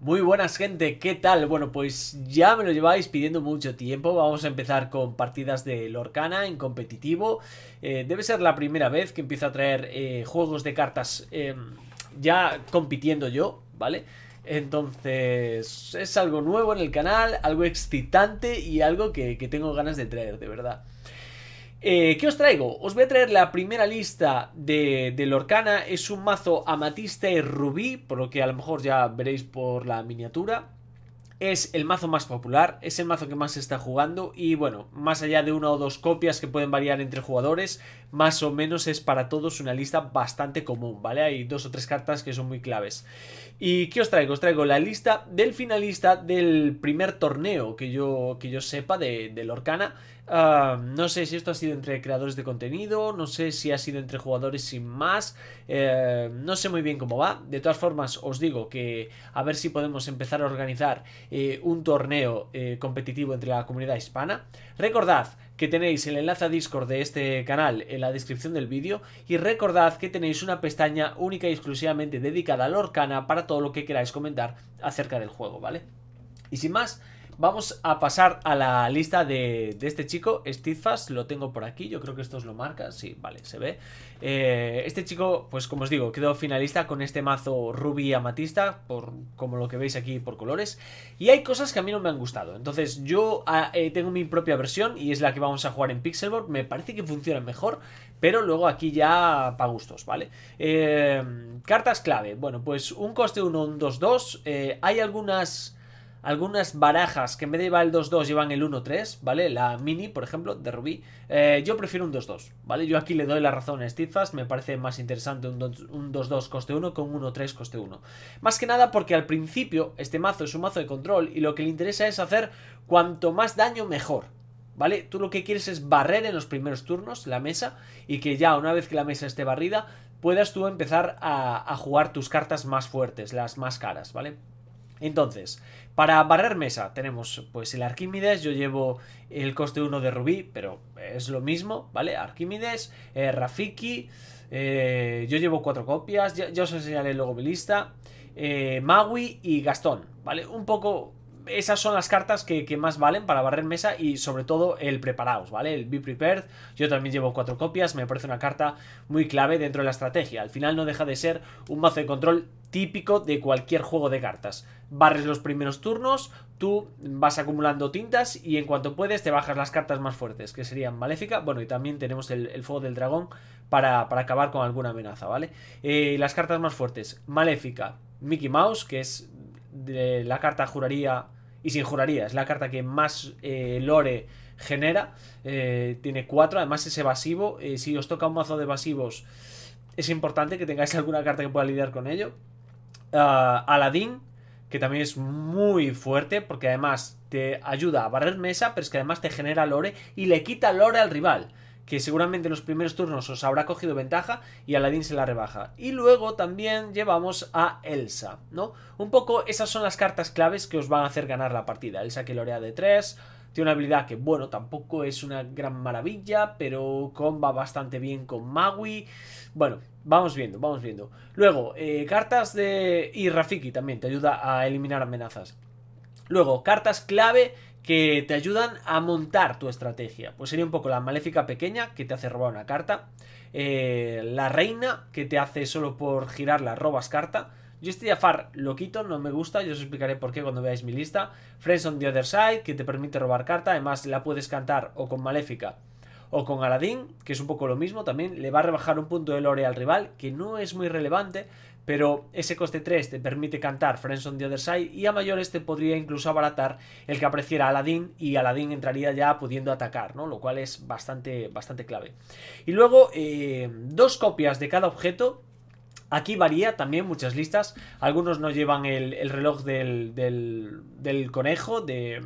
Muy buenas gente, ¿qué tal? Bueno, pues ya me lo lleváis pidiendo mucho tiempo. Vamos a empezar con partidas de Lorcana en competitivo. Eh, debe ser la primera vez que empiezo a traer eh, juegos de cartas em, ya compitiendo yo, ¿vale? Entonces es algo nuevo en el canal, algo excitante y algo que tengo ganas de traer, de verdad. Eh, ¿Qué os traigo? Os voy a traer la primera lista de, Lorcana. Es un mazo amatista y rubí, por lo que a lo mejor ya veréis por la miniatura. Es el mazo más popular, es el mazo que más se está jugando y bueno, más allá de una o dos copias que pueden variar entre jugadores, más o menos es para todos una lista bastante común, ¿vale? Hay dos o tres cartas que son muy claves. ¿Y qué os traigo? Os traigo la lista del finalista del primer torneo que yo, que yo sepa de, de Lorcana Ah, no sé si esto ha sido entre creadores de contenido, no sé si ha sido entre jugadores sin más, eh, no sé muy bien cómo va. De todas formas, os digo que a ver si podemos empezar a organizar eh, un torneo eh, competitivo entre la comunidad hispana. Recordad que tenéis el enlace a Discord de este canal en la descripción del vídeo y recordad que tenéis una pestaña única y exclusivamente dedicada a Lorcana para todo lo que queráis comentar acerca del juego, ¿vale? Y sin más, Vamos a pasar a la lista de, este chico, Steadfast, lo tengo por aquí, yo creo que esto os lo marca, sí, vale, se ve. Eh, este chico, pues como os digo, quedó finalista con este mazo rubi amatista, por, como lo que veis aquí por colores, y hay cosas que a mí no me han gustado, entonces yo ah, eh, tengo mi propia versión y es la que vamos a jugar en Pixelboard, me parece que funciona mejor, pero luego aquí ya para gustos, ¿vale? Eh, cartas clave, bueno, pues un coste 1, un 2-2, hay algunas algunas barajas que en vez de llevar el 2-2 llevan el 1-3, ¿vale? La mini, por ejemplo, de Rubí. Eh, yo prefiero un 2-2, ¿vale? Yo aquí le doy la razón a Steadfast, me parece más interesante un 2-2 coste 1 con un 1-3 coste 1. Más que nada porque al principio este mazo es un mazo de control y lo que le interesa es hacer cuanto más daño mejor, ¿vale? Tú lo que quieres es barrer en los primeros turnos la mesa y que ya una vez que la mesa esté barrida puedas tú empezar a jugar tus cartas más fuertes, las más caras, ¿vale? Entonces, para barrer mesa tenemos pues el Arquímedes, yo llevo el coste 1 de Rubí, pero es lo mismo, ¿vale? Arquímedes, eh, Rafiki, eh, yo llevo cuatro copias, ya, os enseñaré luego mi lista, eh, Maui y Gastón, ¿vale? Un poco esas son las cartas que, más valen para barrer mesa y sobre todo el preparaos, ¿vale? El Be Prepared, yo también llevo cuatro copias, me parece una carta muy clave dentro de la estrategia. Al final no deja de ser un mazo de control típico de cualquier juego de cartas. Barres los primeros turnos, tú vas acumulando tintas y en cuanto puedes te bajas las cartas más fuertes, que serían Maléfica, bueno, y también tenemos el, Fuego del Dragón para, acabar con alguna amenaza, ¿vale? Eh, las cartas más fuertes, Maléfica, Mickey Mouse, que es de la carta juraría y sin juraría. Es la carta que más eh, lore genera. Eh, tiene 4, además es evasivo. Eh, si os toca un mazo de evasivos, es importante que tengáis alguna carta que pueda lidiar con ello. Ah, Aladín, que también es muy fuerte, porque además te ayuda a barrer mesa, pero es que además te genera lore y le quita lore al rival que seguramente en los primeros turnos os habrá cogido ventaja y Aladdin se la rebaja. Y luego también llevamos a Elsa, ¿no? Un poco esas son las cartas claves que os van a hacer ganar la partida. Elsa que lorea de 3, tiene una habilidad que, bueno, tampoco es una gran maravilla, pero comba bastante bien con Maui. Bueno, vamos viendo, vamos viendo. Luego, eh, cartas de... y Rafiki también, te ayuda a eliminar amenazas. Luego, cartas clave que te ayudan a montar tu estrategia. Pues sería un poco la maléfica pequeña que te hace robar una carta, eh, la reina que te hace solo por girarla robas carta. Yo este Far lo quito, no me gusta, yo os explicaré por qué cuando veáis mi lista. Friends on the Other Side, que te permite robar carta, además la puedes cantar o con Maléfica o con Aladdin, que es un poco lo mismo también, le va a rebajar un punto de lore al rival, que no es muy relevante, pero ese coste 3 te permite cantar Friends on the Other Side y a mayores te podría incluso abaratar el que apareciera Aladdin y Aladdin entraría ya pudiendo atacar, ¿no? Lo cual es bastante, bastante clave. Y luego, eh, dos copias de cada objeto Aquí varía también muchas listas. Algunos no llevan el, reloj del, del conejo, de,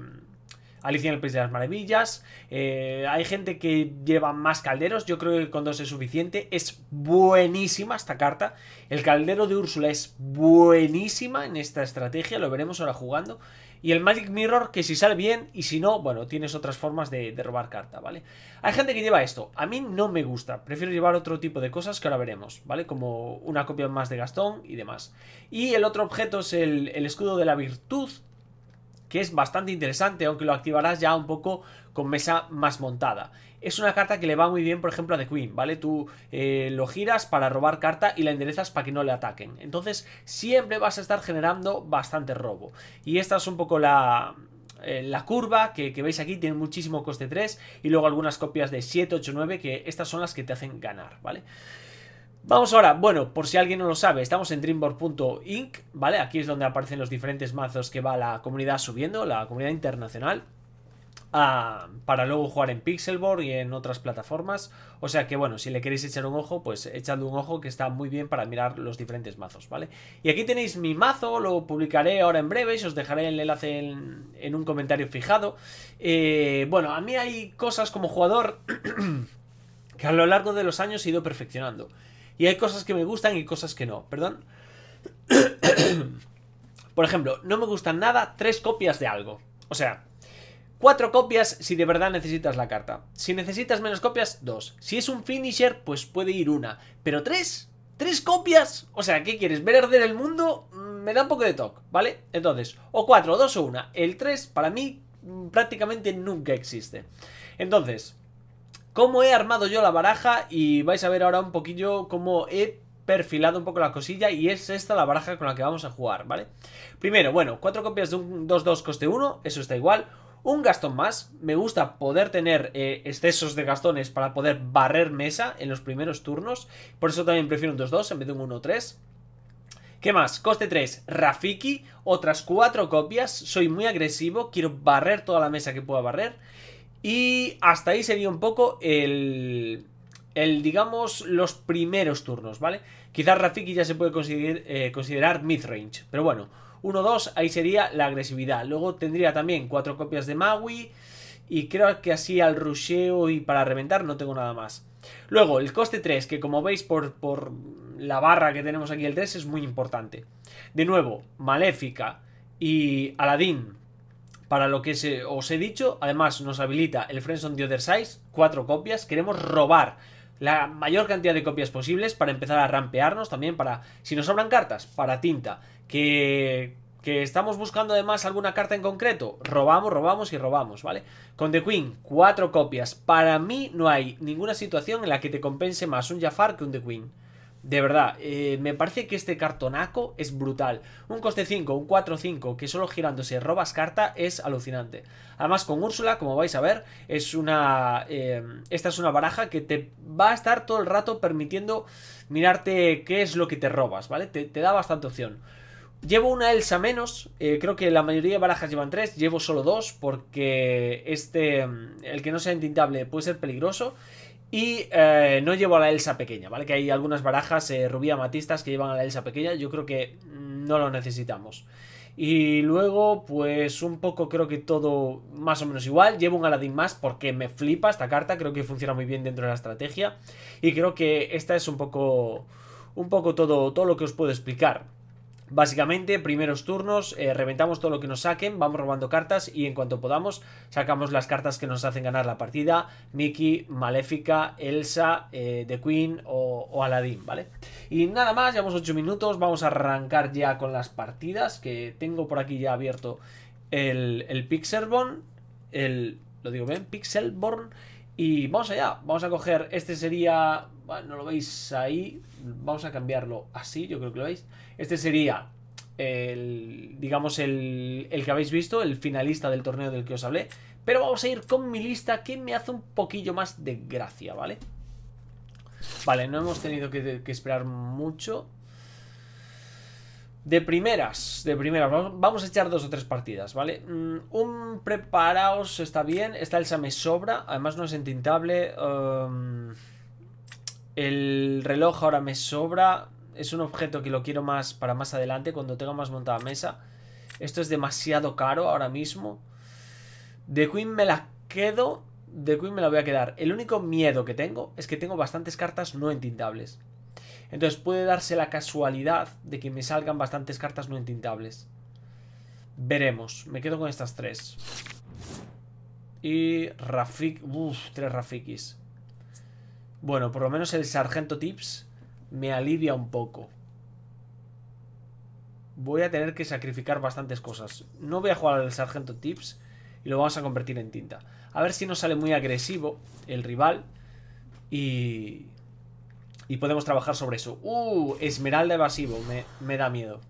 Alicia en el País de las Maravillas. Eh, hay gente que lleva más calderos, yo creo que con dos es suficiente. Es buenísima esta carta. El caldero de Úrsula es buenísima en esta estrategia, lo veremos ahora jugando. Y el Magic Mirror, que si sale bien y si no, bueno, tienes otras formas de, robar carta, ¿vale? Hay gente que lleva esto. A mí no me gusta. Prefiero llevar otro tipo de cosas que ahora veremos, ¿vale? Como una copia más de Gastón y demás. Y el otro objeto es el escudo de la virtud, que es bastante interesante, aunque lo activarás ya un poco con mesa más montada. Es una carta que le va muy bien, por ejemplo, a The Queen, ¿vale? Tú eh, lo giras para robar carta y la enderezas para que no le ataquen. Entonces, siempre vas a estar generando bastante robo. Y esta es un poco la, eh, la curva que, que, veis aquí tiene muchísimo coste 3 y luego algunas copias de 7, 8, 9 que estas son las que te hacen ganar, ¿vale? Vamos ahora, bueno, por si alguien no lo sabe, estamos en dreamboard.inc, ¿vale? Aquí es donde aparecen los diferentes mazos que va la comunidad subiendo, la comunidad internacional, ah, para luego jugar en Pixelboard y en otras plataformas. O sea que, bueno, si le queréis echar un ojo, pues echadle un ojo que está muy bien para mirar los diferentes mazos, ¿vale? Y aquí tenéis mi mazo, lo publicaré ahora en breve, y os dejaré el enlace en, un comentario fijado. Eh, bueno, a mí hay cosas como jugador que a lo largo de los años he ido perfeccionando. Y hay cosas que me gustan y cosas que no, perdón. Por ejemplo, no me gustan nada tres copias de algo. O sea, cuatro copias si de verdad necesitas la carta. Si necesitas menos copias, dos. Si es un finisher, pues puede ir una. Pero tres, tres copias. O sea, ¿qué quieres? ¿Ver arder el mundo? Mm, me da un poco de toque, ¿vale? Entonces, o cuatro, dos o una. El tres, para mí, mm, prácticamente nunca existe. Entonces, cómo he armado yo la baraja y vais a ver ahora un poquillo cómo he perfilado un poco la cosilla y es esta la baraja con la que vamos a jugar, ¿vale? Primero, bueno, cuatro copias de un 2-2 coste 1, eso está igual. Un gastón más, me gusta poder tener eh, excesos de gastones para poder barrer mesa en los primeros turnos, por eso también prefiero un 2-2 en vez de un 1-3. ¿Qué más? Coste 3, Rafiki, otras cuatro copias, soy muy agresivo, quiero barrer toda la mesa que pueda barrer. Y hasta ahí sería un poco el, el digamos, los primeros turnos, ¿vale? Quizás Rafiki ya se puede eh, considerar, eh, mid-range, pero bueno, 1-2, ahí sería la agresividad. Luego tendría también cuatro copias de Maui y creo que así al rusheo y para reventar no tengo nada más. Luego, el coste 3, que como veis por, por la barra que tenemos aquí el 3 es muy importante. De nuevo, Maléfica y Aladín para lo que os he dicho. Además, nos habilita el Friends on the Other Size, cuatro copias. Queremos robar la mayor cantidad de copias posibles para empezar a rampearnos también para, si nos sobran cartas, para tinta, que, que estamos buscando además alguna carta en concreto, robamos, robamos y robamos, ¿vale? Con The Queen, cuatro copias. Para mí no hay ninguna situación en la que te compense más un Jafar que un The Queen. De verdad, eh, me parece que este cartonaco es brutal. Un coste 5, un 4-5, que solo girándose robas carta es alucinante. Además, con Úrsula, como vais a ver, es una. Eh, esta es una baraja que te va a estar todo el rato permitiendo mirarte qué es lo que te robas, ¿vale? Te, da bastante opción. Llevo una Elsa menos, eh, creo que la mayoría de barajas llevan tres, llevo solo dos, porque este. El que no sea intintable puede ser peligroso. Y eh, no llevo a la Elsa pequeña, ¿vale? Que hay algunas barajas rubia eh, rubí que llevan a la Elsa pequeña. Yo creo que no lo necesitamos. Y luego, pues un poco creo que todo más o menos igual. Llevo un Aladdin más porque me flipa esta carta. Creo que funciona muy bien dentro de la estrategia. Y creo que esta es un poco... Un poco todo, todo lo que os puedo explicar. Básicamente, primeros turnos, eh, reventamos todo lo que nos saquen, vamos robando cartas y en cuanto podamos sacamos las cartas que nos hacen ganar la partida, Mickey, Maléfica, Elsa, eh, The Queen o, Aladdin, ¿vale? Y nada más, llevamos 8 minutos, vamos a arrancar ya con las partidas, que tengo por aquí ya abierto el, el Pixelborn, el, lo digo bien, Pixelborn, y vamos allá, vamos a coger, este sería no lo veis ahí. Vamos a cambiarlo así, yo creo que lo veis. Este sería el, digamos, el, el que habéis visto, el finalista del torneo del que os hablé. Pero vamos a ir con mi lista que me hace un poquillo más de gracia, ¿vale? Vale, no hemos tenido que, esperar mucho. De primeras, de primeras, vamos a echar dos o tres partidas, ¿vale? Mm, un preparaos está bien, está el me sobra, además no es entintable. Um, el reloj ahora me sobra. Es un objeto que lo quiero más para más adelante, cuando tenga más montada mesa. Esto es demasiado caro ahora mismo. De Queen me la quedo. De Queen me la voy a quedar. El único miedo que tengo es que tengo bastantes cartas no entintables. Entonces puede darse la casualidad de que me salgan bastantes cartas no entintables. Veremos. Me quedo con estas tres. Y Rafik... Uf, tres Rafikis. Bueno, por lo menos el sargento Tips me alivia un poco. Voy a tener que sacrificar bastantes cosas. No voy a jugar al sargento Tips y lo vamos a convertir en tinta. A ver si nos sale muy agresivo el rival y... Y podemos trabajar sobre eso. ¡Uh! Esmeralda evasivo. Me, da miedo.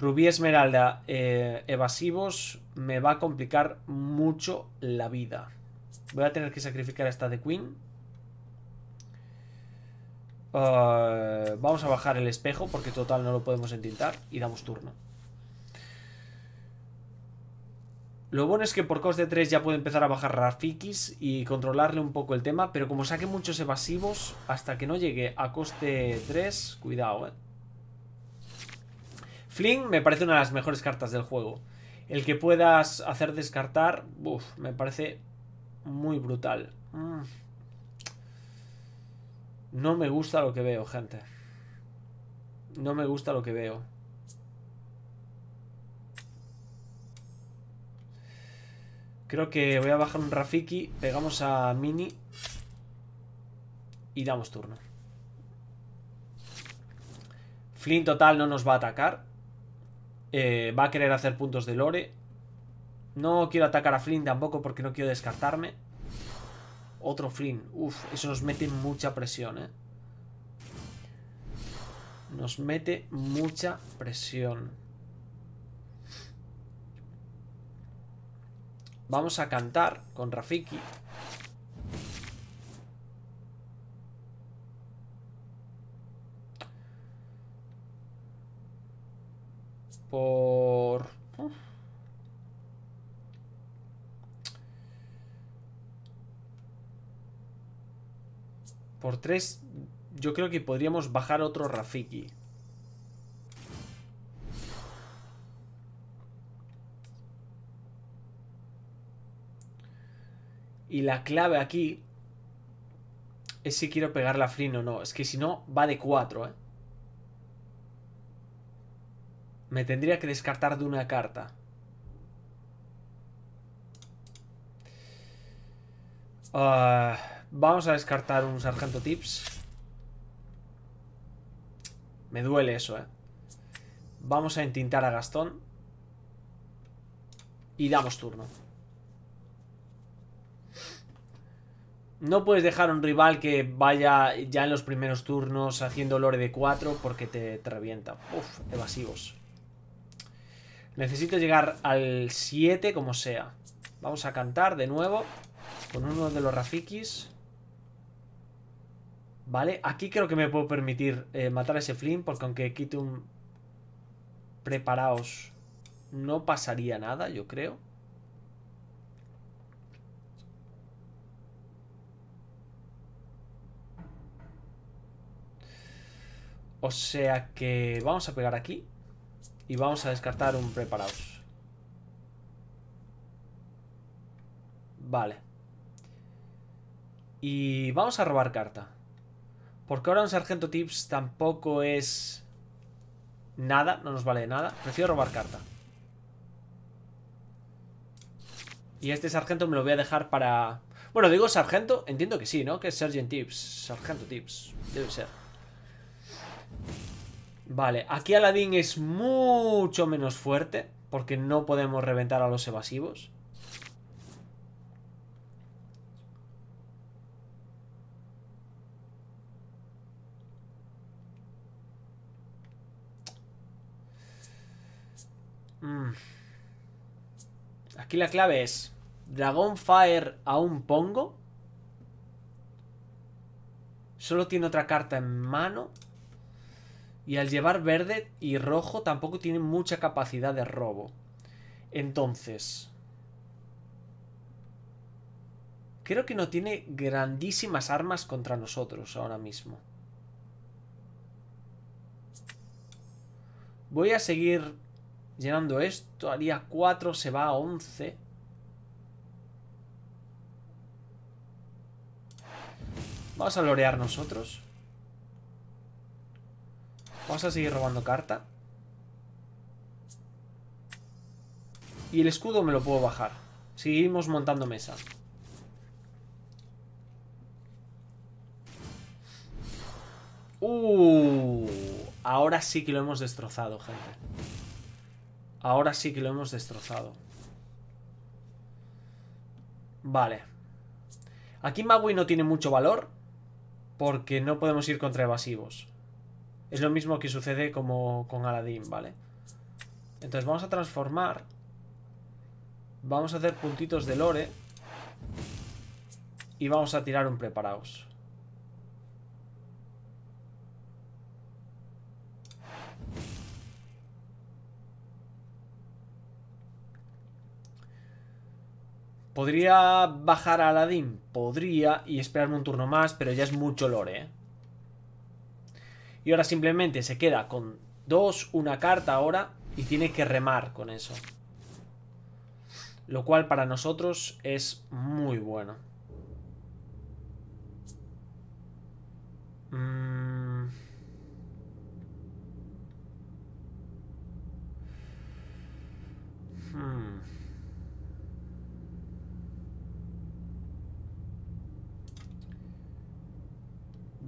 Rubí Esmeralda eh, evasivos me va a complicar mucho la vida. Voy a tener que sacrificar esta de Queen. Eh, vamos a bajar el espejo porque total no lo podemos entintar y damos turno. Lo bueno es que por coste 3 ya puede empezar a bajar Rafikis y controlarle un poco el tema, pero como saque muchos evasivos, hasta que no llegue a coste 3, cuidado, eh. Fling me parece una de las mejores cartas del juego. El que puedas hacer descartar, Uff, me parece muy brutal. Mmm no me gusta lo que veo, gente. No me gusta lo que veo. Creo que voy a bajar un Rafiki, pegamos a Mini y damos turno. Flynn total no nos va a atacar. Eh, va a querer hacer puntos de lore. No quiero atacar a Flynn tampoco porque no quiero descartarme. Otro Flynn. Uf, eso nos mete mucha presión, ¿eh? Nos mete mucha presión. Vamos a cantar con Rafiki. Por... Por 3 yo creo que podríamos bajar otro Rafiki. Y la clave aquí es si quiero pegar la Flynn o no. Es que si no, va de 4, ¿eh? Me tendría que descartar de una carta. Ah... Vamos a descartar un sargento tips. Me duele eso, ¿eh? Vamos a entintar a Gastón. Y damos turno. No puedes dejar a un rival que vaya ya en los primeros turnos haciendo lore de 4 porque te, te revienta. Uf, evasivos. Necesito llegar al 7 como sea. Vamos a cantar de nuevo con uno de los Rafikis. Vale, aquí creo que me puedo permitir eh, matar a ese Flynn, porque aunque quite un... Preparaos. No pasaría nada, yo creo. O sea que vamos a pegar aquí y vamos a descartar un Preparaos Vale. Y vamos a robar carta. Porque ahora un sargento tips tampoco es... Nada, no nos vale nada. Prefiero robar carta. Y este sargento me lo voy a dejar para... Bueno, digo sargento, entiendo que sí, ¿no? Que es sargento Tips. Sargento Tips. Debe ser. Vale, aquí Aladdin es mucho menos fuerte. Porque no podemos reventar a los evasivos. Mm. Aquí la clave es... ¿Dragonfire un pongo? Solo tiene otra carta en mano. Y al llevar verde y rojo tampoco tiene mucha capacidad de robo. Entonces... Creo que no tiene grandísimas armas contra nosotros ahora mismo. Voy a seguir Llenando esto, haría 4, se va a 11. Vamos a lorear nosotros. Vamos a seguir robando carta. Y el escudo me lo puedo bajar. Seguimos montando mesa. Uh, ahora sí que lo hemos destrozado, gente. Ahora sí que lo hemos destrozado. Vale. Aquí Magui no tiene mucho valor. Porque no podemos ir contra evasivos. Es lo mismo que sucede como con Aladdin, ¿vale? Entonces vamos a transformar. Vamos a hacer puntitos de lore. Y vamos a tirar un Preparaos Podría bajar a Aladdin, podría, y esperarme un turno más, pero ya es mucho lore, ¿eh? Y ahora simplemente se queda con dos, una carta ahora, y tiene que remar con eso. Lo cual para nosotros es muy bueno. Mm. Hmm.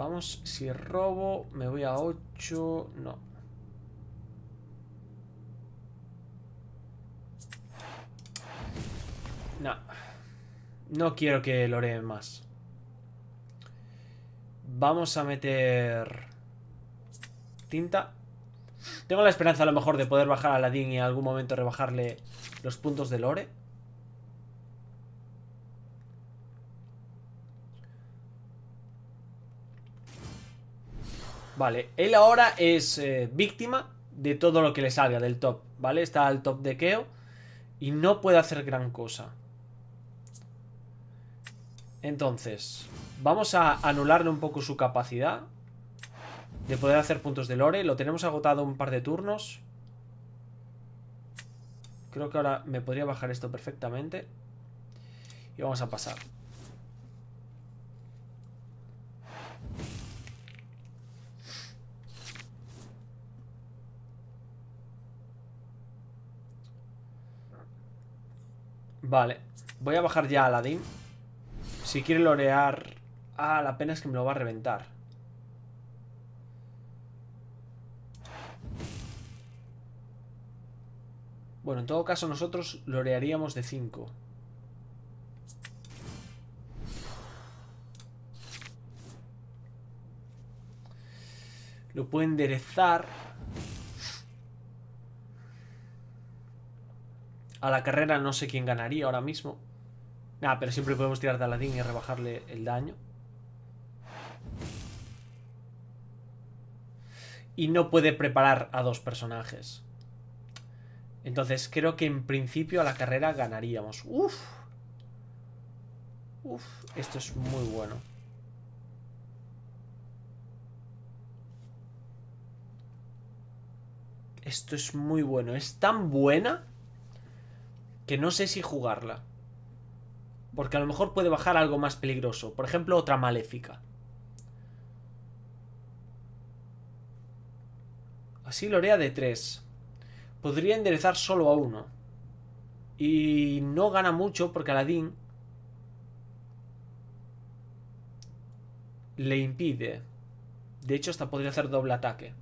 Vamos, si robo, me voy a 8. No. No. No quiero que lore más. Vamos a meter... Tinta. Tengo la esperanza a lo mejor de poder bajar a Aladdin y en algún momento rebajarle los puntos de lore. Vale, él ahora es eh, víctima de todo lo que le salga del top, ¿vale? Está al top de Keo y no puede hacer gran cosa. Entonces, vamos a anularle un poco su capacidad de poder hacer puntos de lore. Lo tenemos agotado un par de turnos. Creo que ahora me podría bajar esto perfectamente. Y vamos a pasar. Vale, voy a bajar ya a Aladdin. Si quiere lorear... Ah, la pena es que me lo va a reventar. Bueno, en todo caso nosotros lorearíamos de 5. Lo puedo enderezar... A la carrera no sé quién ganaría ahora mismo. Nada, ah, pero siempre podemos tirar de Aladín y rebajarle el daño. Y no puede preparar a dos personajes. Entonces creo que en principio a la carrera ganaríamos. Uf. Uf, esto es muy bueno. Esto es muy bueno. Es tan buena que no sé si jugarla. Porque a lo mejor puede bajar algo más peligroso. Por ejemplo, otra maléfica. Así lorea de 3. Podría enderezar solo a uno. Y no gana mucho porque Aladín le impide. De hecho, hasta podría hacer doble ataque.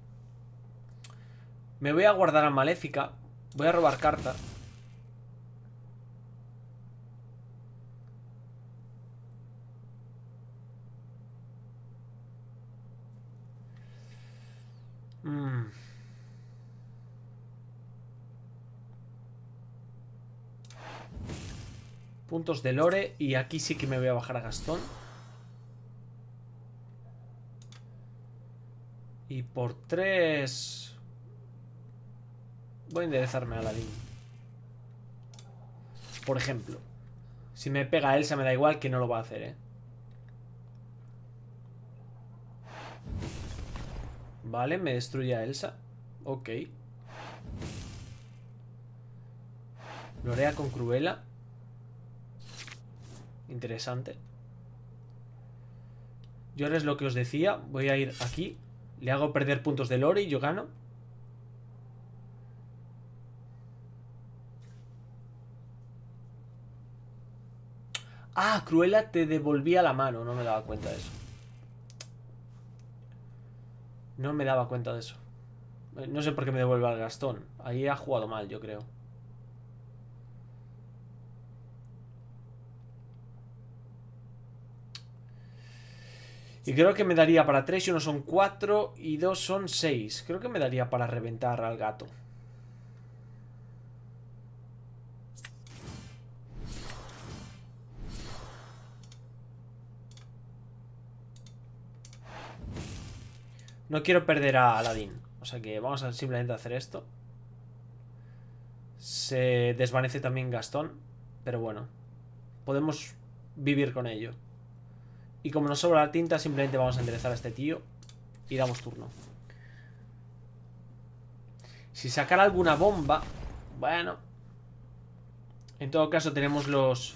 Me voy a guardar a Maléfica. Voy a robar carta. Puntos de lore. Y aquí sí que me voy a bajar a Gastón. Y por tres... Voy a enderezarme a la línea Por ejemplo. Si me pega Elsa me da igual que no lo va a hacer, ¿eh? Vale, me destruye a Elsa. Ok. Lorea con Cruella. Interesante. Yo ahora es lo que os decía. Voy a ir aquí. Le hago perder puntos de lore y yo gano. Ah, Cruella te devolvía la mano. No me daba cuenta de eso. No me daba cuenta de eso. Eh, no sé por qué me devuelve al Gastón. Ahí ha jugado mal, yo creo. Y creo que me daría para 3 y 1 son 4 y 2 son 6. Creo que me daría para reventar al gato. No quiero perder a Aladdin. O sea que vamos a simplemente hacer esto. Se desvanece también Gastón. Pero bueno. Podemos vivir con ello. Y como nos sobra la tinta, simplemente vamos a enderezar a este tío y damos turno. Si sacara alguna bomba, bueno. En todo caso tenemos los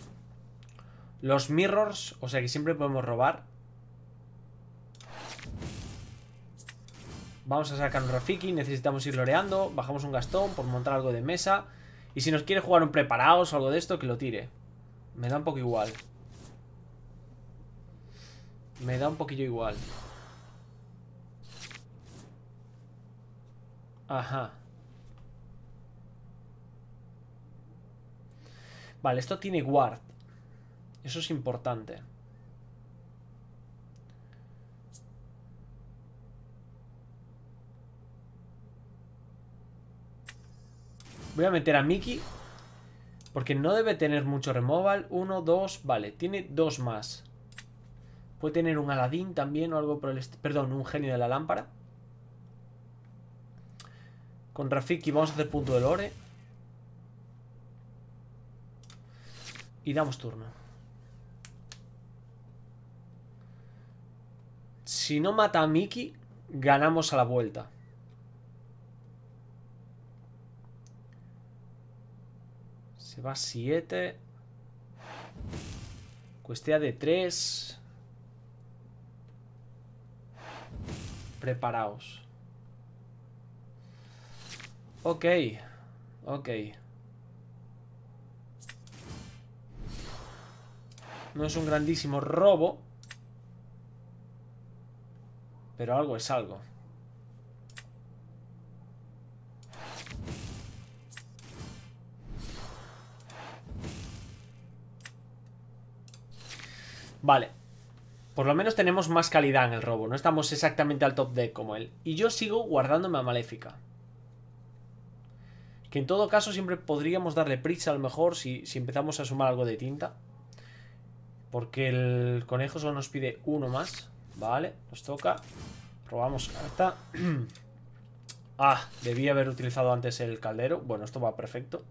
los mirrors, o sea que siempre podemos robar. Vamos a sacar un Rafiki, necesitamos ir loreando, bajamos un gastón por montar algo de mesa. Y si nos quiere jugar un preparados o algo de esto, que lo tire. Me da un poco igual. Me da un poquillo igual. Ajá. Vale, esto tiene guard. Eso es importante. Voy a meter a Mickey. Porque no debe tener mucho removal. Uno, dos, vale. Tiene dos más. Puede tener un Aladín también o algo por el Perdón, un genio de la lámpara. Con Rafiki vamos a hacer punto de lore. Y damos turno. Si no mata a Miki, ganamos a la vuelta. Se va 7. Cuestea de 3. preparaos. Ok, ok. No es un grandísimo robo. Pero algo es algo. Vale. Por lo menos tenemos más calidad en el robo, no estamos exactamente al top deck como él. Y yo sigo guardándome a Maléfica. Que en todo caso siempre podríamos darle prisa a lo mejor si, empezamos a sumar algo de tinta. Porque el conejo solo nos pide uno más. Vale, nos toca. Robamos carta. ah, debía haber utilizado antes el caldero. Bueno, esto va perfecto.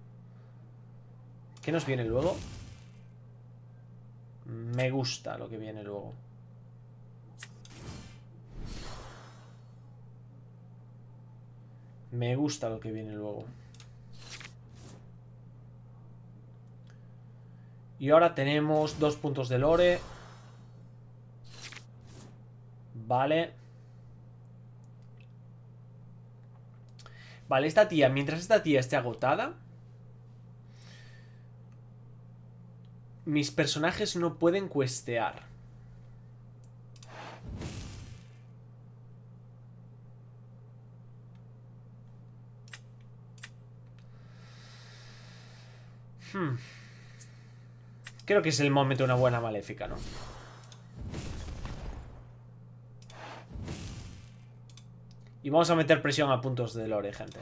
¿Qué nos viene luego? Me gusta lo que viene luego. Me gusta lo que viene luego. Y ahora tenemos dos puntos de lore. Vale. Vale, esta tía, mientras esta tía esté agotada... Mis personajes no pueden cuestear. Hmm. Creo que es el momento de una buena maléfica, ¿no? Y vamos a meter presión a puntos de lore, gente.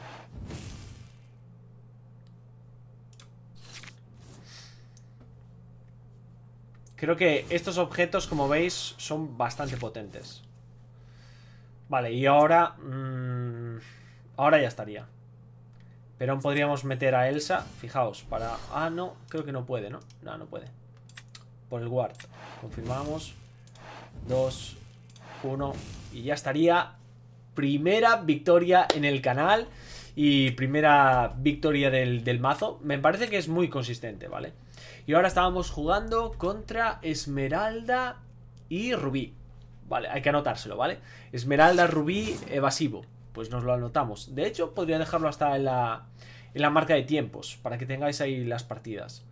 Creo que estos objetos, como veis, son bastante potentes. Vale, y ahora... Mm, ahora ya estaría. Pero podríamos meter a Elsa, fijaos, para... Ah, no, creo que no puede, ¿no? No, no puede. Por el guard. Confirmamos. Dos, uno. Y ya estaría primera victoria en el canal y primera victoria del, del, mazo. Me parece que es muy consistente, ¿vale? Y ahora estábamos jugando contra Esmeralda y Rubí. Vale, hay que anotárselo, ¿vale? Esmeralda, Rubí, evasivo pues nos lo anotamos. De hecho, podría dejarlo hasta en la, en la marca de tiempos, para que tengáis ahí las partidas.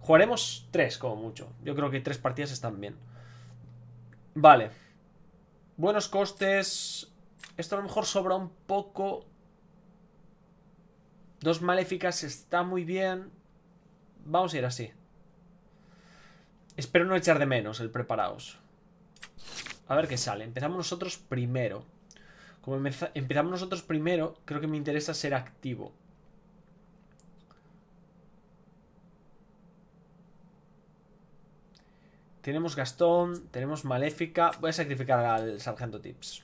Jugaremos tres, como mucho. Yo creo que tres partidas están bien. Vale. Buenos costes. Esto a lo mejor sobra un poco. Dos maléficas está muy bien. Vamos a ir así. Espero no echar de menos el preparaos. A ver qué sale. Empezamos nosotros primero. Como empezamos nosotros primero, creo que me interesa ser activo. Tenemos Gastón, tenemos Maléfica. Voy a sacrificar al Sargento Tips.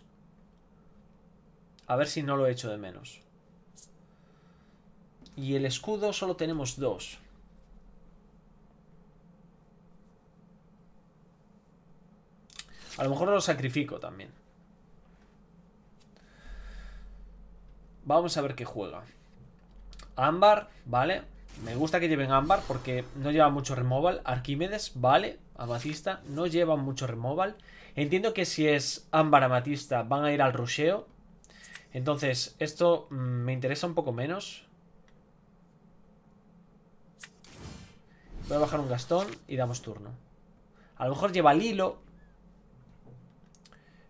A ver si no lo echo de menos. Y el escudo solo tenemos dos. A lo mejor lo sacrifico también. Vamos a ver qué juega. Ámbar, vale. Me gusta que lleven ámbar porque no lleva mucho removal. Arquímedes, vale. Amatista, no lleva mucho removal. Entiendo que si es ámbar amatista van a ir al rusheo. Entonces, esto mm, me interesa un poco menos. Voy a bajar un gastón y damos turno. A lo mejor lleva Lilo.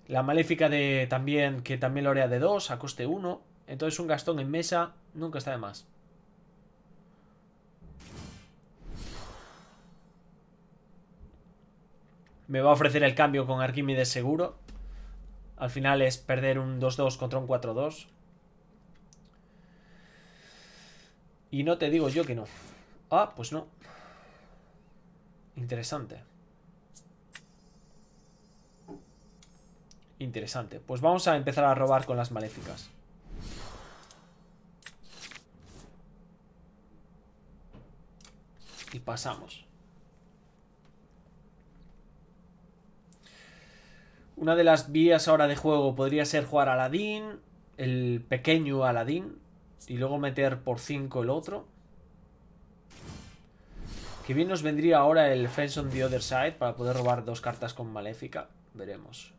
La maléfica de también, que también lo haría de 2 a coste 1. Entonces un Gastón en mesa nunca está de más. Me va a ofrecer el cambio con Arquímedes seguro. Al final es perder un 2-2 contra un 4-2. Y no te digo yo que no. Ah, pues no. Interesante. Interesante. Pues vamos a empezar a robar con las maléficas. y pasamos. Una de las vías ahora de juego podría ser jugar Aladín, el pequeño Aladín, y luego meter por 5 el otro. Qué bien nos vendría ahora el Fence on the Other Side para poder robar dos cartas con Maléfica. Veremos.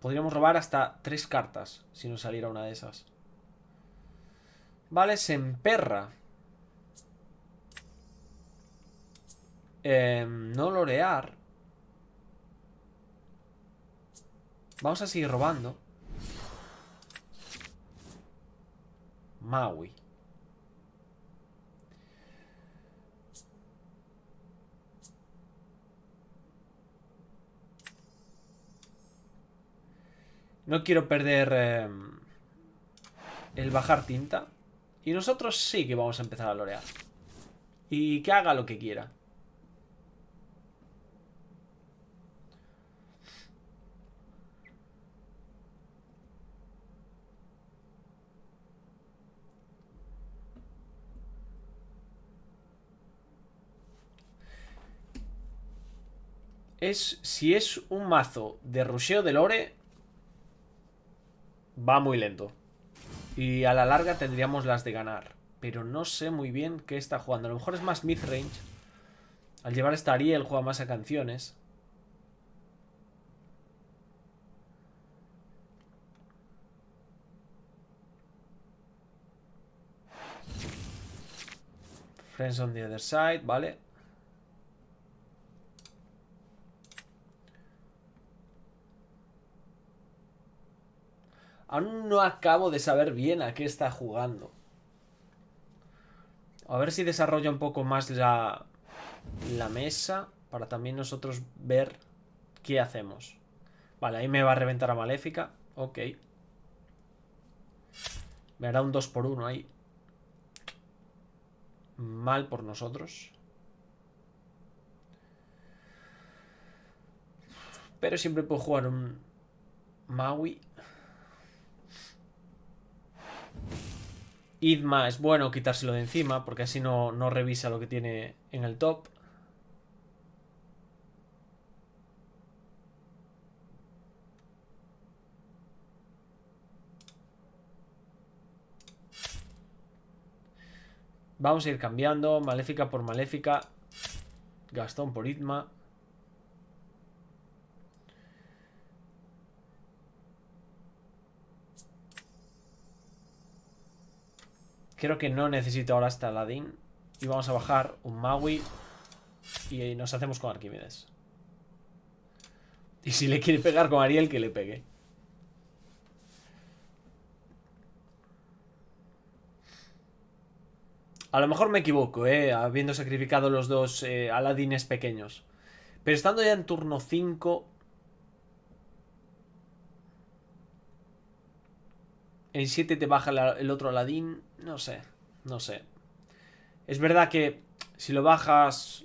Podríamos robar hasta tres cartas si nos saliera una de esas. Vale, se emperra. Em, no lorear. Vamos a seguir robando. Maui. No quiero perder em, el bajar tinta. Y nosotros sí que vamos a empezar a lorear. Y que haga lo que quiera. Es, si es un mazo de rusheo de lore, va muy lento. Y a la larga tendríamos las de ganar. Pero no sé muy bien qué está jugando. A lo mejor es más mid-range. Al llevar esta Ariel juega más a canciones. Friends on the other side, vale. Aún no acabo de saber bien a qué está jugando. A ver si desarrolla un poco más la, la mesa para también nosotros ver qué hacemos. Vale, ahí me va a reventar a Maléfica. Ok. Me hará un 2 por 1 ahí. Mal por nosotros. Pero siempre puedo jugar un Maui Idma es bueno quitárselo de encima porque así no, no revisa lo que tiene en el top. Vamos a ir cambiando. Maléfica por Maléfica. Gastón por Idma. Creo que no necesito ahora hasta Aladdin. Y vamos a bajar un Maui. Y nos hacemos con Arquímedes. Y si le quiere pegar con Ariel, que le pegue. A lo mejor me equivoco, ¿eh? Habiendo sacrificado los dos eh, Aladines pequeños. Pero estando ya en turno 5, En 7 te baja el otro Aladín. No sé, no sé. Es verdad que si lo bajas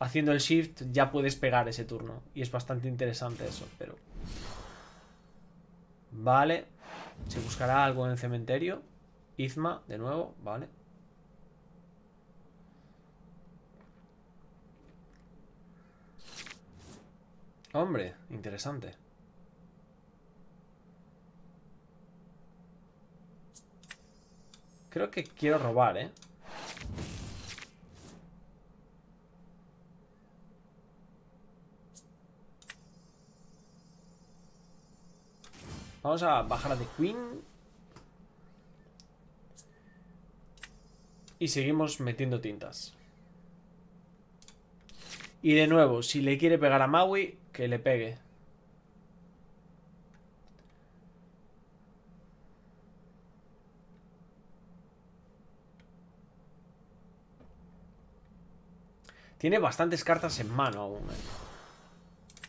haciendo el shift ya puedes pegar ese turno. Y es bastante interesante eso, pero... Vale. Se buscará algo en el cementerio. Izma, de nuevo, vale. Hombre, interesante. Creo que quiero robar, ¿eh? Vamos a bajar a The Queen. Y seguimos metiendo tintas. Y de nuevo, si le quiere pegar a Maui, que le pegue. Tiene bastantes cartas en mano aún. Eh.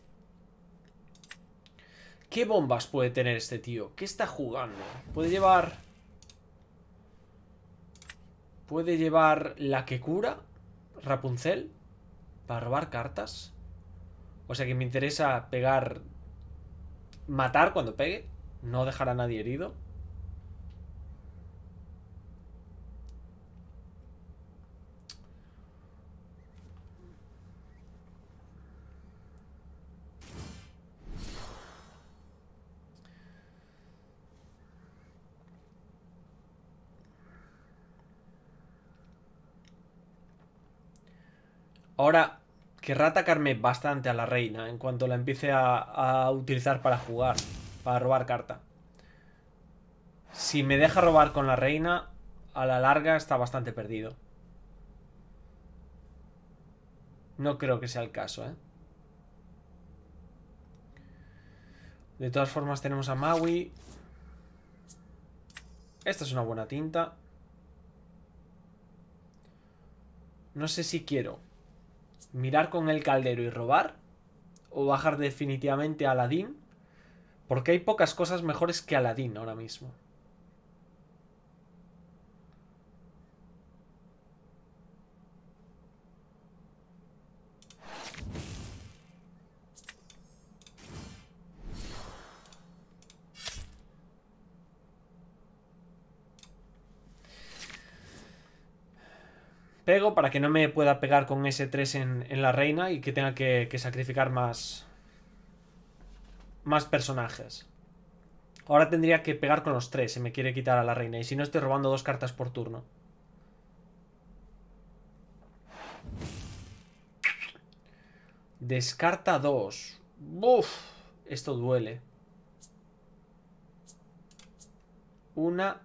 ¿Qué bombas puede tener este tío? ¿Qué está jugando? Puede llevar... Puede llevar la que cura, Rapunzel, para robar cartas. O sea que me interesa pegar... Matar cuando pegue. No dejar a nadie herido. Ahora querrá atacarme bastante a la reina en cuanto la empiece a, utilizar para jugar, para robar carta. Si me deja robar con la reina, a la larga está bastante perdido. No creo que sea el caso, ¿eh? De todas formas tenemos a Maui. Esta es una buena tinta. No sé si quiero mirar con el caldero y robar, o bajar definitivamente a Aladdin, porque hay pocas cosas mejores que Aladdin ahora mismo. para que no me pueda pegar con ese 3 en, la reina y que tenga que, sacrificar más, más personajes. Ahora tendría que pegar con los 3 si me quiere quitar a la reina. Y si no, estoy robando dos cartas por turno. Descarta 2. Esto duele. Una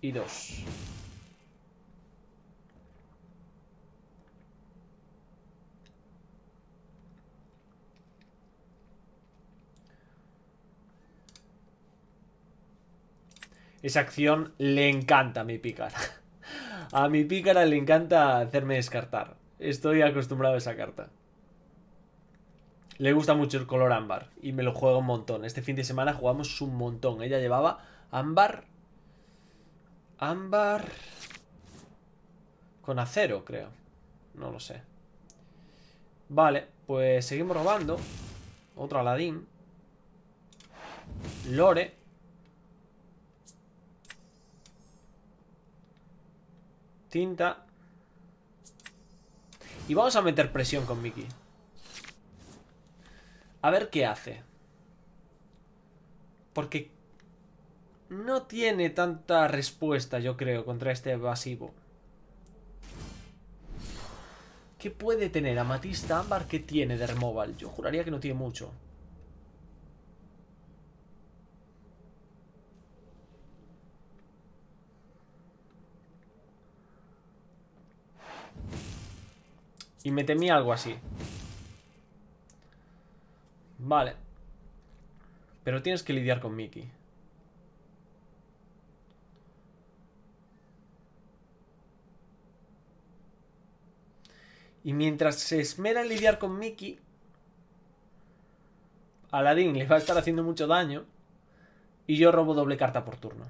y dos. Esa acción le encanta a mi pícara. A mi pícara le encanta hacerme descartar. Estoy acostumbrado a esa carta. Le gusta mucho el color ámbar y me lo juego un montón. Este fin de semana jugamos un montón. Ella llevaba ámbar Ámbar... Con acero, creo. No lo sé. Vale, pues seguimos robando. Otro Aladín. Lore. Tinta. Y vamos a meter presión con Mickey. A ver qué hace. Porque no tiene tanta respuesta, yo creo, contra este evasivo. ¿Qué puede tener Amatista Ámbar que tiene de removal? Yo juraría que no tiene mucho. Y me temí algo así. Vale. Pero tienes que lidiar con Mickey. Y mientras se esmera en lidiar con Mickey, Aladín le va a estar haciendo mucho daño. Y yo robo doble carta por turno.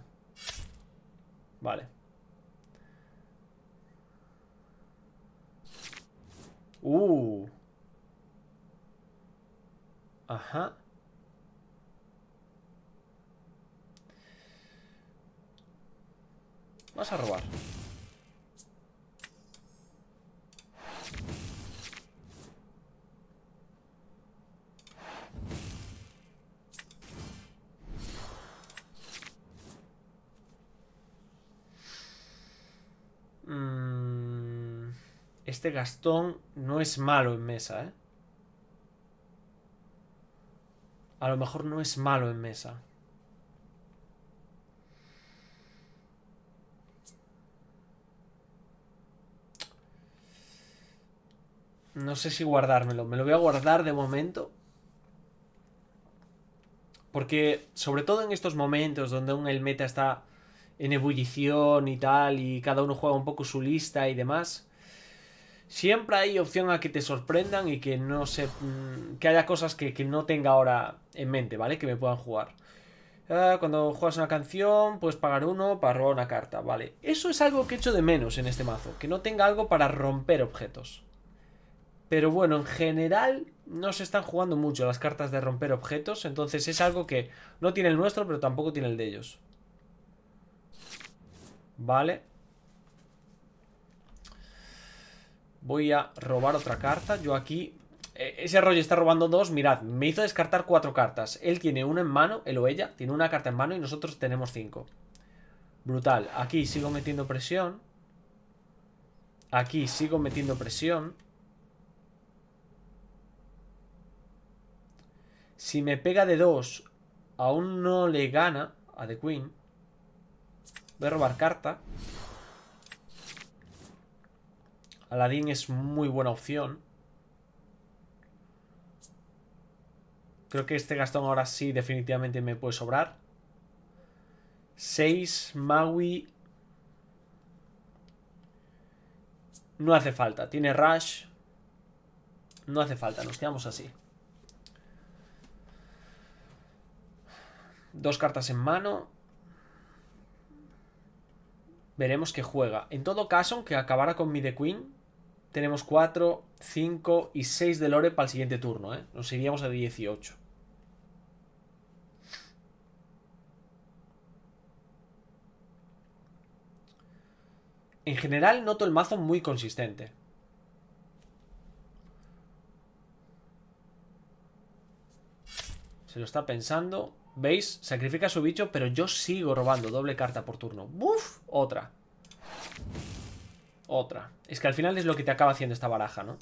Vale. Uh. Ajá. Vas a robar. Este Gastón no es malo en mesa, ¿eh? A lo mejor no es malo en mesa. No sé si guardármelo. Me lo voy a guardar de momento. Porque, sobre todo en estos momentos donde un el meta está en ebullición y tal, y cada uno juega un poco su lista y demás, siempre hay opción a que te sorprendan y que no se. Mm, que haya cosas que, no tenga ahora en mente, ¿vale? Que me puedan jugar. Ah, cuando juegas una canción, puedes pagar uno para robar una carta, ¿vale? Eso es algo que echo de menos en este mazo, que no tenga algo para romper objetos. Pero bueno, en general no se están jugando mucho las cartas de romper objetos, entonces es algo que no tiene el nuestro, pero tampoco tiene el de ellos. Vale. Voy a robar otra carta. Yo aquí... Eh, ese rollo está robando dos. Mirad, me hizo descartar cuatro cartas. Él tiene una en mano, él o ella, tiene una carta en mano y nosotros tenemos cinco. Brutal. Aquí sigo metiendo presión. Aquí sigo metiendo presión. Si me pega de dos, aún no le gana a The Queen. Voy a robar carta. Aladdin es muy buena opción. Creo que este Gastón ahora sí definitivamente me puede sobrar. 6, Maui. No hace falta. Tiene Rush. No hace falta, nos quedamos así. Dos cartas en mano. Veremos qué juega. En todo caso, aunque acabara con mi The Queen, tenemos 4, 5 y 6 de lore para el siguiente turno, ¿eh? Nos iríamos a 18. En general noto el mazo muy consistente. Se lo está pensando. ¿Veis? Sacrifica su bicho, pero yo sigo robando. Doble carta por turno. ¡Buf! Otra. Otra. Es que al final es lo que te acaba haciendo esta baraja, ¿no?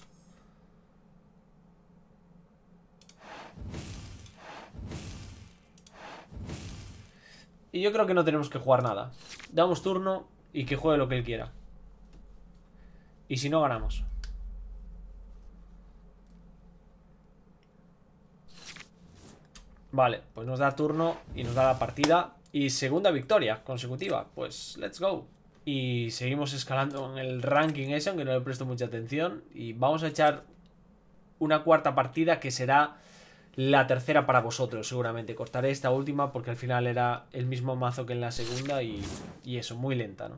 Y yo creo que no tenemos que jugar nada. Damos turno y que juegue lo que él quiera. Y si no, ganamos. Vale, pues nos da turno y nos da la partida. Y segunda victoria consecutiva. Pues let's go. Y seguimos escalando en el ranking ese, aunque no le presto mucha atención. Y vamos a echar una cuarta partida que será la tercera para vosotros, seguramente. Cortaré esta última porque al final era el mismo mazo que en la segunda y, y eso, muy lenta, ¿no?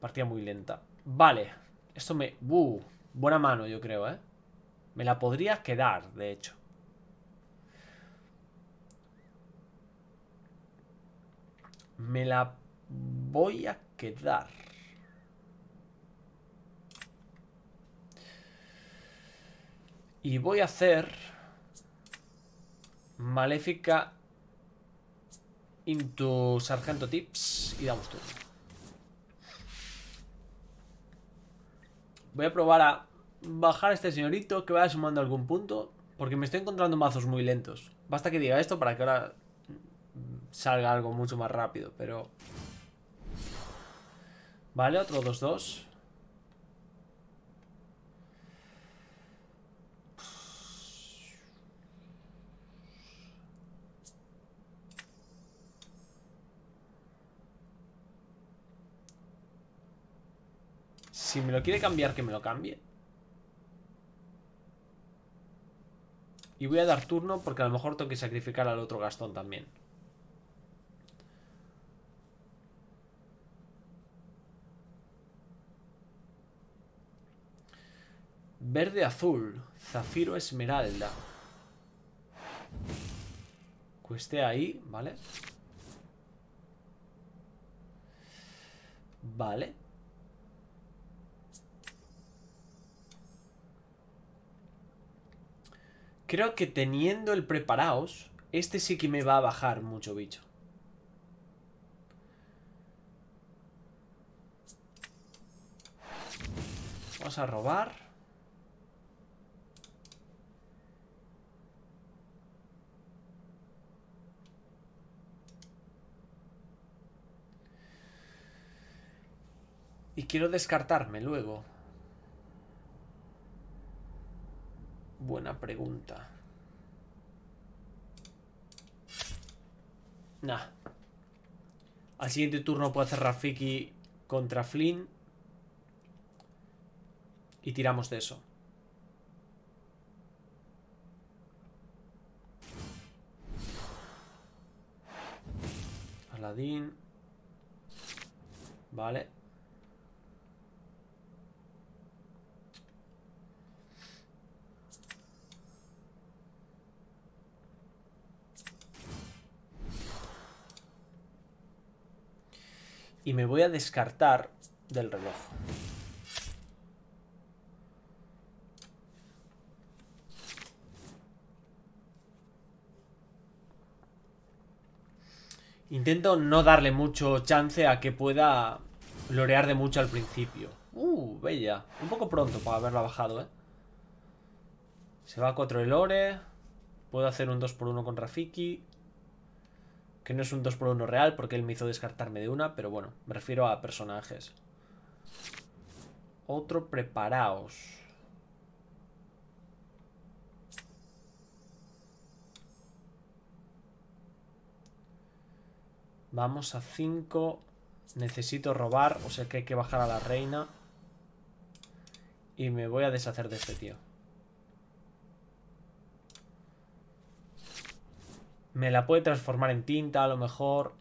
Partida muy lenta. Vale, esto me... buh. buena mano, yo creo, ¿eh? Me la podría quedar, de hecho. Me la voy a quedar. Y voy a hacer Maléfica into Sargento Tips y damos todo. Voy a probar a bajar a este señorito que vaya sumando algún punto. Porque me estoy encontrando mazos muy lentos. Basta que diga esto para que ahora salga algo mucho más rápido, pero... Vale, otro 2-2. Si me lo quiere cambiar, que me lo cambie. Y voy a dar turno porque a lo mejor tengo que sacrificar al otro Gastón también. Verde azul, zafiro esmeralda. Cueste ahí, ¿vale? Vale. Creo que teniendo el preparaos, este sí que me va a bajar mucho bicho. Vamos a robar. quiero descartarme luego. Buena pregunta. Nah. Al siguiente turno puedo hacer Rafiki contra Flynn. Y tiramos de eso. Aladín. Vale. y me voy a descartar del reloj. Intento no darle mucho chance a que pueda lorear de mucho al principio. Uh, bella. Un poco pronto para haberla bajado, ¿eh? Se va a 4 el lore. Puedo hacer un 2 x 1 con Rafiki. Que no es un 2x1 real porque él me hizo descartarme de una, pero bueno, me refiero a personajes. Otro preparaos. Vamos a 5. Necesito robar, o sea que hay que bajar a la reina. Y me voy a deshacer de este tío. Me la puede transformar en tinta, a lo mejor.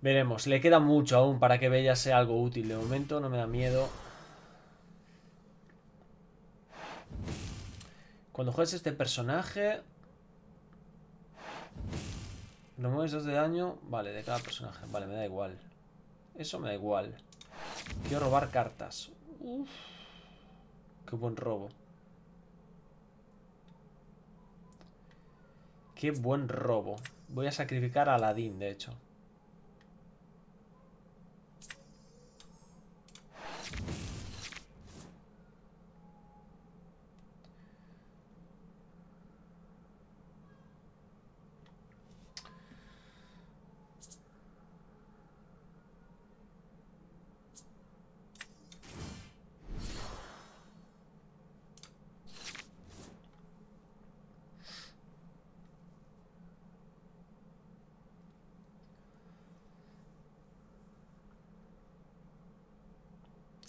Veremos. Le queda mucho aún para que Bella sea algo útil. De momento no me da miedo. Cuando juegues este personaje... Lo mueves dos de daño. Vale, de cada personaje. Vale, me da igual. Eso me da igual. Quiero robar cartas. Qué buen robo. Qué buen robo. Voy a sacrificar a Aladín, de hecho.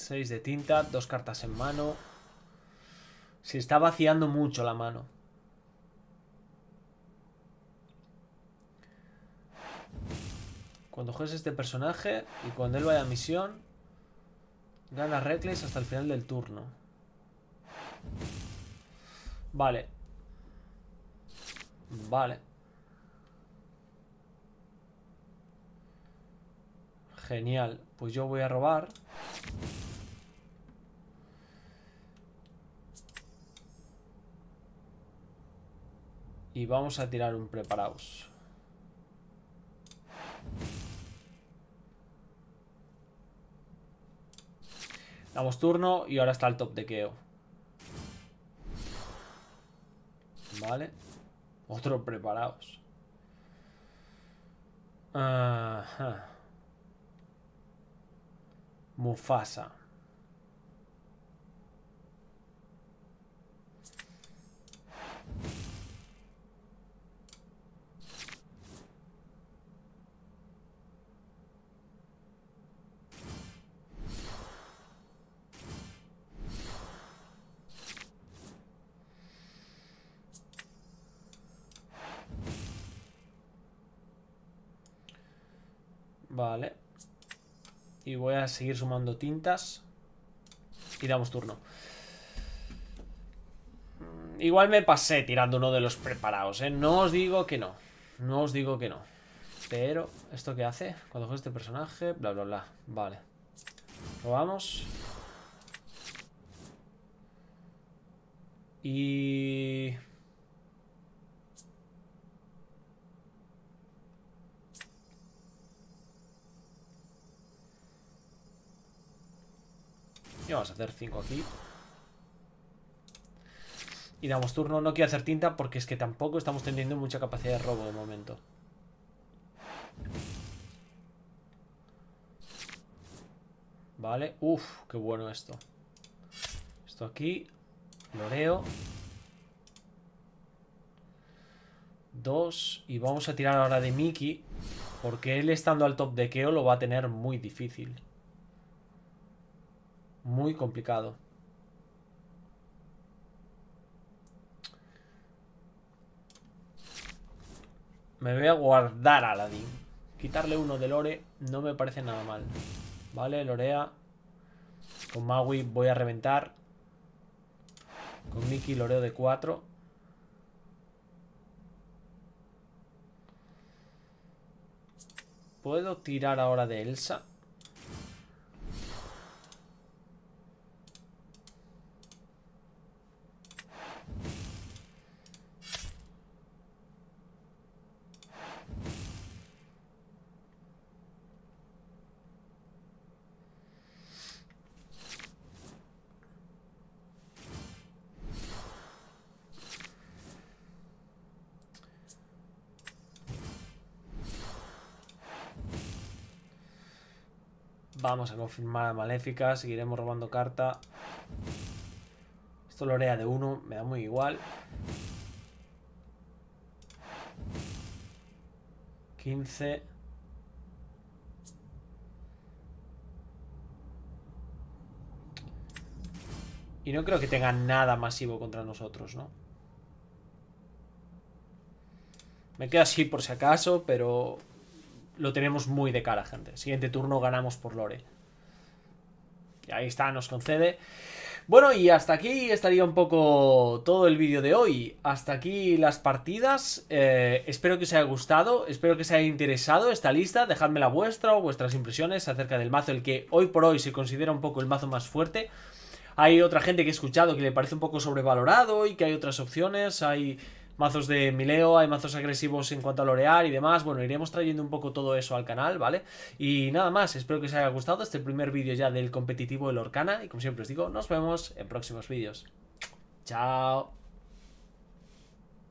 6 de tinta, dos cartas en mano. Se está vaciando mucho la mano. Cuando juegues este personaje y cuando él vaya a misión, gana Reckless hasta el final del turno. Vale. Vale. Genial. Pues yo voy a robar. Y vamos a tirar un preparados. Damos turno y ahora está el top de Keo. Vale. Otro preparados. Mufasa. Y voy a seguir sumando tintas. Y damos turno. Mm, igual me pasé tirando uno de los preparados, ¿eh? No os digo que no. No os digo que no. Pero, ¿esto qué hace? Cuando juega este personaje, bla, bla, bla. Vale. Probamos. Y... Y vamos a hacer 5 aquí. Y damos turno. No quiero hacer tinta porque es que tampoco estamos teniendo mucha capacidad de robo de momento. Vale. Uf, qué bueno esto. Esto aquí. Loreo. Dos. Y vamos a tirar ahora de Mickey. Porque él estando al top de Keo lo va a tener muy difícil muy complicado. Me voy a guardar a Aladdin. Quitarle uno de Lore no me parece nada mal. Vale, Lorea. Con Maui voy a reventar. Con Mickey loreo de 4. ¿Puedo tirar ahora de Elsa? Vamos a confirmar a Maléfica. Seguiremos robando carta. Esto lo a de uno. Me da muy igual. 15. Y no creo que tenga nada masivo contra nosotros, ¿no? Me queda así por si acaso, pero lo tenemos muy de cara, gente. Siguiente turno ganamos por Lore. Y ahí está, nos concede. Bueno, y hasta aquí estaría un poco todo el vídeo de hoy. Hasta aquí las partidas. Eh, espero que os haya gustado, espero que os haya interesado esta lista. Dejadme la vuestra o vuestras impresiones acerca del mazo, el que hoy por hoy se considera un poco el mazo más fuerte. Hay otra gente que he escuchado que le parece un poco sobrevalorado y que hay otras opciones. Hay mazos de mileo, hay mazos agresivos en cuanto a lorear y demás. Bueno, iremos trayendo un poco todo eso al canal, ¿vale? Y nada más, espero que os haya gustado este primer vídeo ya del competitivo de Orcana. Y como siempre os digo, nos vemos en próximos vídeos. Chao.